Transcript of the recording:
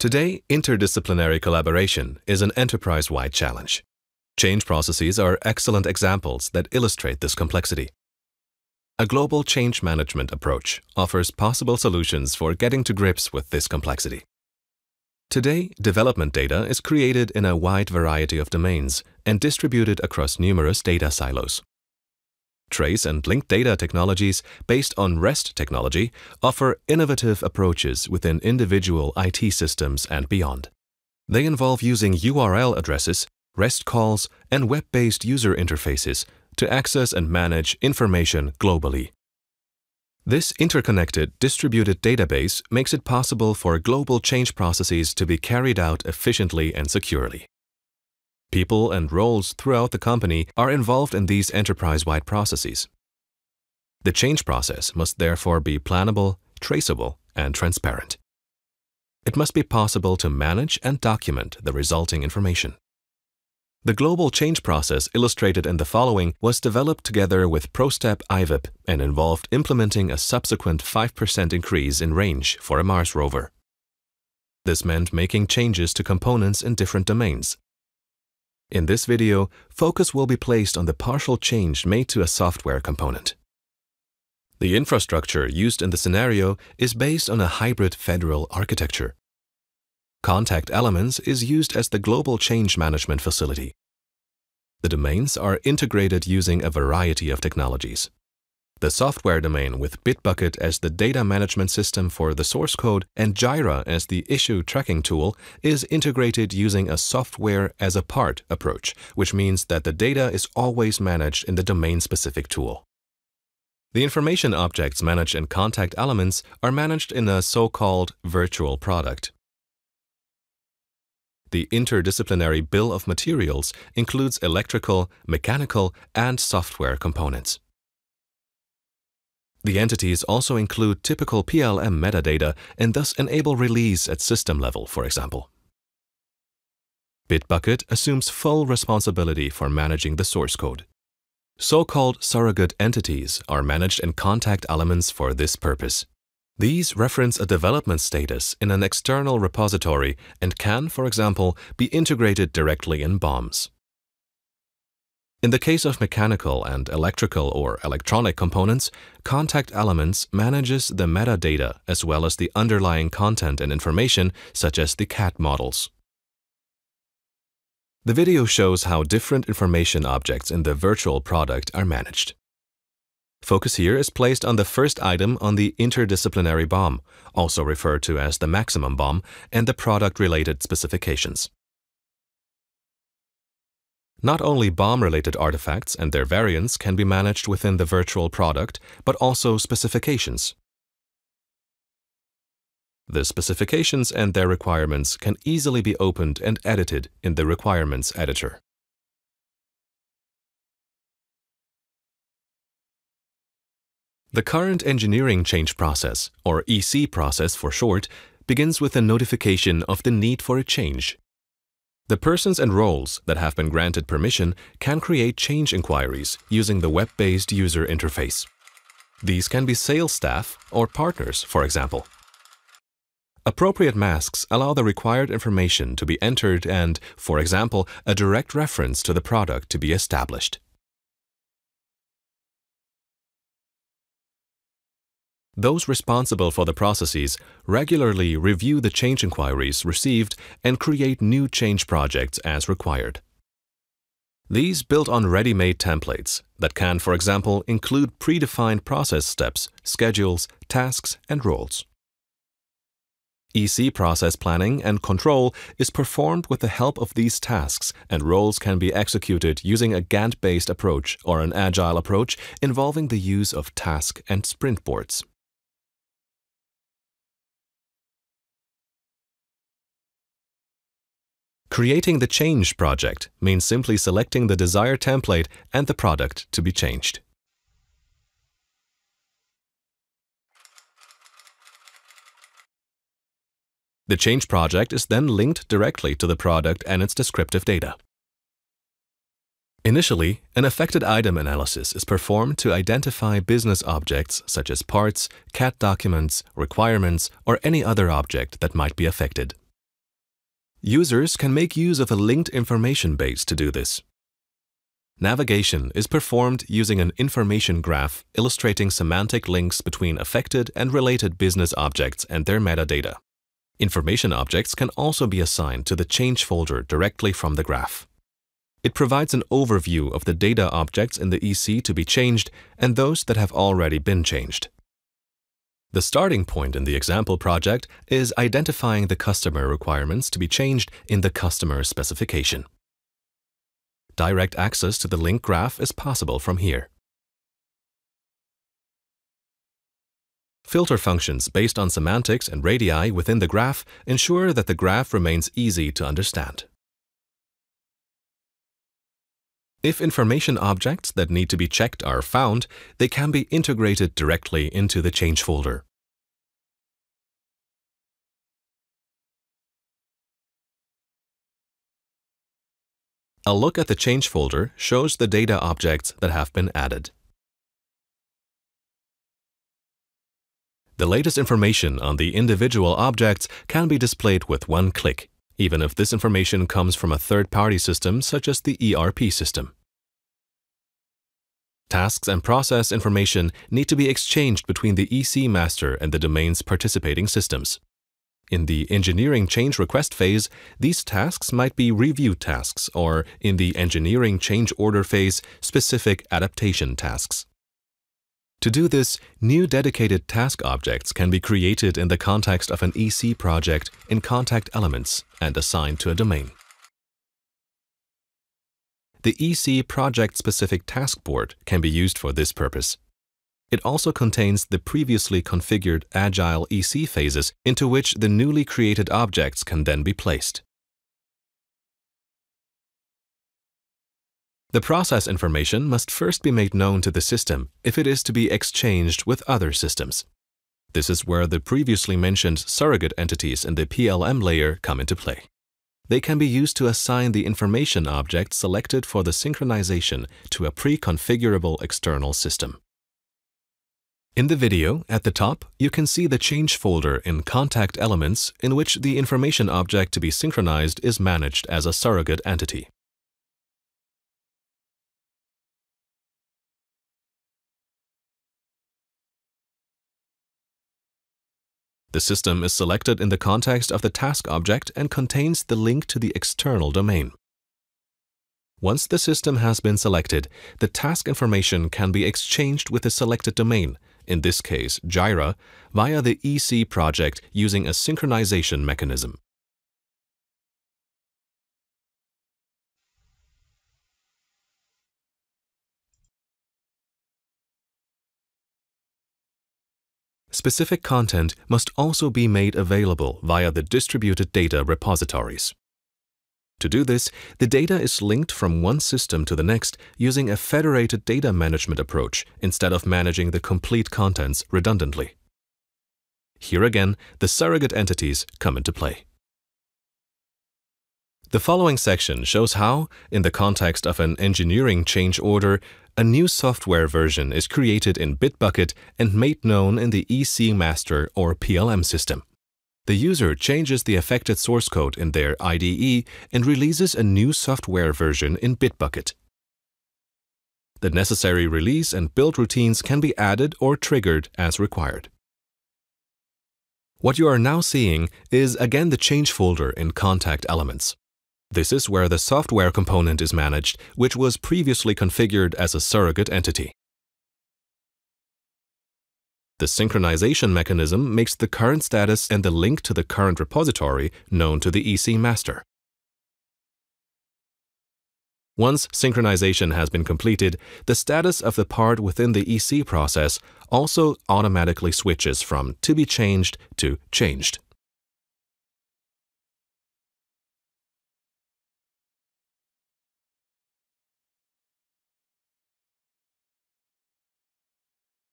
Today, interdisciplinary collaboration is an enterprise-wide challenge. Change processes are excellent examples that illustrate this complexity. A global change management approach offers possible solutions for getting to grips with this complexity. Today, development data is created in a wide variety of domains and distributed across numerous data silos. Trace and linked data technologies based on REST technology offer innovative approaches within individual IT systems and beyond. They involve using URL addresses, REST calls, and web-based user interfaces to access and manage information globally. This interconnected distributed database makes it possible for global change processes to be carried out efficiently and securely. People and roles throughout the company are involved in these enterprise-wide processes. The change process must therefore be planable, traceable, and transparent. It must be possible to manage and document the resulting information. The global change process illustrated in the following was developed together with ProStep IVIP and involved implementing a subsequent 5% increase in range for a Mars rover. This meant making changes to components in different domains, in this video, focus will be placed on the partial change made to a software component. The infrastructure used in the scenario is based on a hybrid federal architecture. Contact Elements is used as the global change management facility. The domains are integrated using a variety of technologies the software domain with Bitbucket as the data management system for the source code and Jira as the issue tracking tool is integrated using a software as a part approach, which means that the data is always managed in the domain-specific tool. The information objects managed in contact elements are managed in a so-called virtual product. The interdisciplinary bill of materials includes electrical, mechanical, and software components. The entities also include typical PLM metadata and thus enable release at system level, for example. Bitbucket assumes full responsibility for managing the source code. So-called surrogate entities are managed in contact elements for this purpose. These reference a development status in an external repository and can, for example, be integrated directly in BOMs. In the case of mechanical and electrical or electronic components, Contact Elements manages the metadata as well as the underlying content and information such as the CAD models. The video shows how different information objects in the virtual product are managed. Focus here is placed on the first item on the interdisciplinary BOM, also referred to as the maximum BOM, and the product-related specifications. Not only BOM-related artifacts and their variants can be managed within the virtual product, but also specifications. The specifications and their requirements can easily be opened and edited in the requirements editor. The current engineering change process, or EC process for short, begins with a notification of the need for a change the persons and roles that have been granted permission can create change inquiries using the web-based user interface. These can be sales staff or partners, for example. Appropriate masks allow the required information to be entered and, for example, a direct reference to the product to be established. those responsible for the processes regularly review the change inquiries received and create new change projects as required. These built on ready-made templates that can, for example, include predefined process steps, schedules, tasks, and roles. EC process planning and control is performed with the help of these tasks, and roles can be executed using a Gantt-based approach or an Agile approach involving the use of task and sprint boards. Creating the Change project means simply selecting the desired template and the product to be changed. The change project is then linked directly to the product and its descriptive data. Initially, an affected item analysis is performed to identify business objects such as parts, CAT documents, requirements, or any other object that might be affected. Users can make use of a linked information base to do this. Navigation is performed using an information graph illustrating semantic links between affected and related business objects and their metadata. Information objects can also be assigned to the change folder directly from the graph. It provides an overview of the data objects in the EC to be changed and those that have already been changed. The starting point in the example project is identifying the customer requirements to be changed in the customer specification. Direct access to the link graph is possible from here. Filter functions based on semantics and radii within the graph ensure that the graph remains easy to understand. If information objects that need to be checked are found, they can be integrated directly into the change folder. A look at the change folder shows the data objects that have been added. The latest information on the individual objects can be displayed with one click even if this information comes from a third-party system such as the ERP system. Tasks and process information need to be exchanged between the EC master and the domain's participating systems. In the engineering change request phase, these tasks might be review tasks or, in the engineering change order phase, specific adaptation tasks. To do this, new dedicated task objects can be created in the context of an EC project in contact elements and assigned to a domain. The EC project-specific task board can be used for this purpose. It also contains the previously configured agile EC phases into which the newly created objects can then be placed. The process information must first be made known to the system if it is to be exchanged with other systems. This is where the previously mentioned surrogate entities in the PLM layer come into play. They can be used to assign the information object selected for the synchronization to a pre-configurable external system. In the video, at the top, you can see the change folder in Contact Elements in which the information object to be synchronized is managed as a surrogate entity. The system is selected in the context of the task object and contains the link to the external domain. Once the system has been selected, the task information can be exchanged with the selected domain, in this case Jira, via the EC project using a synchronization mechanism. specific content must also be made available via the distributed data repositories. To do this, the data is linked from one system to the next using a federated data management approach instead of managing the complete contents redundantly. Here again, the surrogate entities come into play. The following section shows how, in the context of an engineering change order, a new software version is created in Bitbucket and made known in the EC master or PLM system. The user changes the affected source code in their IDE and releases a new software version in Bitbucket. The necessary release and build routines can be added or triggered as required. What you are now seeing is again the change folder in contact elements. This is where the software component is managed, which was previously configured as a surrogate entity. The synchronization mechanism makes the current status and the link to the current repository known to the EC master. Once synchronization has been completed, the status of the part within the EC process also automatically switches from to be changed to changed.